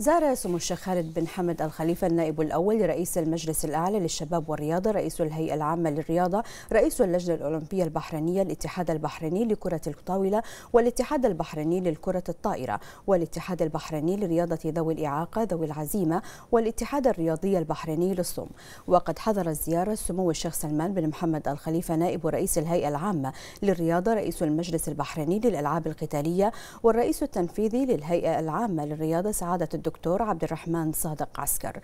زار سمو الشيخ خالد بن حمد الخليفة النائب الأول لرئيس المجلس الأعلى للشباب والرياضة رئيس الهيئة العامة للرياضة رئيس اللجنة الأولمبية البحرينية الاتحاد البحريني لكرة الطاولة والاتحاد البحريني للكرة الطائرة والاتحاد البحريني لرياضة ذوي الإعاقة ذوي العزيمة والاتحاد الرياضي البحريني للصم وقد حضر الزيارة سمو الشيخ سلمان بن محمد الخليفة نائب رئيس الهيئة العامة للرياضة رئيس المجلس البحريني للألعاب القتالية والرئيس التنفيذي للهيئة العامة للرياضة سعادة الدكتور الدكتور عبد الرحمن صادق عسكر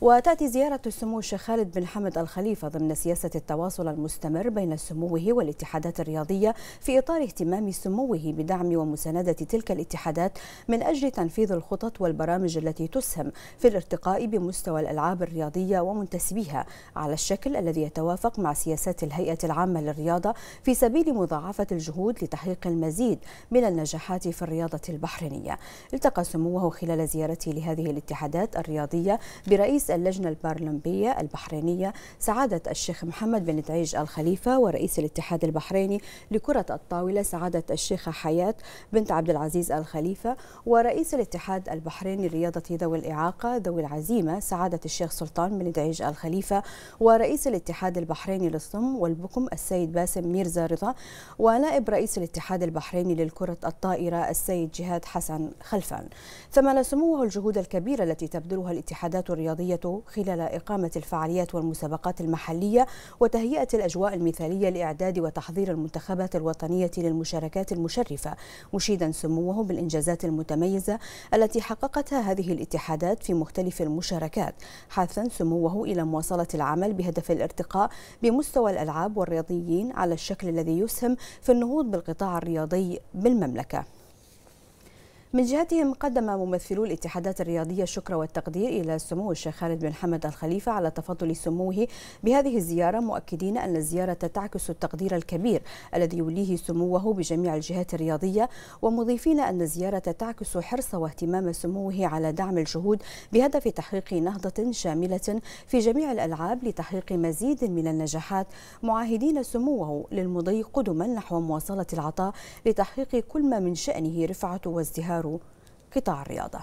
وتأتي زيارة السمو الشيخ خالد بن حمد الخليفة ضمن سياسة التواصل المستمر بين سموه والاتحادات الرياضية في إطار اهتمام سموه بدعم ومساندة تلك الاتحادات من أجل تنفيذ الخطط والبرامج التي تسهم في الارتقاء بمستوى الألعاب الرياضية ومنتسبيها على الشكل الذي يتوافق مع سياسات الهيئة العامة للرياضة في سبيل مضاعفة الجهود لتحقيق المزيد من النجاحات في الرياضة البحرينية التقى سموه خلال زيارته لهذه الاتحادات الرياضية برئيس رئيس اللجنة البرلمانية البحرينية سعادة الشيخ محمد بن تعيج الخليفة ورئيس الاتحاد البحريني لكرة الطاولة سعادة الشيخة حياة بنت عبد العزيز الخليفة ورئيس الاتحاد البحريني لرياضة ذوي الإعاقة ذوي العزيمة سعادة الشيخ سلطان بن تعيج الخليفة ورئيس الاتحاد البحريني للصم والبكم السيد باسم ميرزا رضا ونائب رئيس الاتحاد البحريني للكرة الطائرة السيد جهاد حسن خلفان ثمن سموه الجهود الكبيرة التي تبذلها الاتحادات الرياضية الرياضية خلال إقامة الفعاليات والمسابقات المحلية وتهيئة الأجواء المثالية لإعداد وتحضير المنتخبات الوطنية للمشاركات المشرفة مشيدا سموه بالإنجازات المتميزة التي حققتها هذه الاتحادات في مختلف المشاركات حثا سموه إلى مواصلة العمل بهدف الارتقاء بمستوى الألعاب والرياضيين على الشكل الذي يسهم في النهوض بالقطاع الرياضي بالمملكة من جهتهم قدم ممثلو الاتحادات الرياضية الشكر والتقدير إلى سمو الشيخ خالد بن حمد الخليفة على تفضل سموه بهذه الزيارة مؤكدين أن الزيارة تعكس التقدير الكبير الذي يوليه سموه بجميع الجهات الرياضية ومضيفين أن الزيارة تعكس حرص واهتمام سموه على دعم الجهود بهدف تحقيق نهضة شاملة في جميع الألعاب لتحقيق مزيد من النجاحات معاهدين سموه للمضي قدما نحو مواصلة العطاء لتحقيق كل ما من شأنه رفعة وازدهار kitaarialta